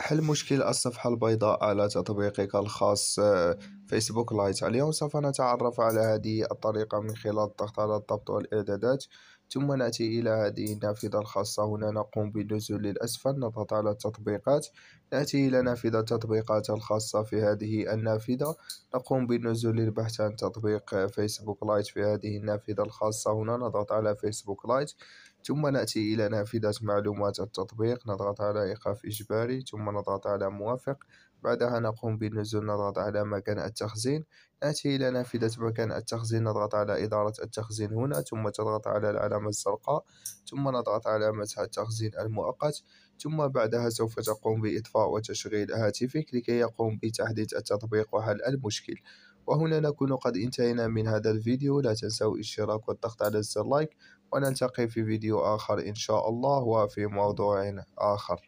حل مشكل الصفحة البيضاء على تطبيقك الخاص فيسبوك لايت اليوم سوف نتعرف على هذه الطريقة من خلال الضغط على الضبط والإعدادات ثم نأتي إلى هذه النافذة الخاصة هنا نقوم بالنزول للأسفل نضغط على التطبيقات نأتي إلى نافذة التطبيقات الخاصة في هذه النافذة نقوم بالنزول للبحث عن تطبيق فيسبوك لايت في هذه النافذة الخاصة هنا نضغط على فيسبوك لايت ثم نأتي إلى نافذة معلومات التطبيق نضغط على إيقاف إجباري ثم نضغط على موافق بعدها نقوم بالنزول نضغط على مكان التطبيق التخزين آتي إلى نافذة مكان التخزين نضغط على إدارة التخزين هنا ثم تضغط على العلامة الزرقاء ثم نضغط على مسح التخزين المؤقت ثم بعدها سوف تقوم بإطفاء وتشغيل هاتفك لكي يقوم بتحديث التطبيق وحل المشكل وهنا نكون قد انتهينا من هذا الفيديو لا تنسوا الاشتراك والضغط على زر لايك ونلتقي في فيديو آخر إن شاء الله وفي موضوع آخر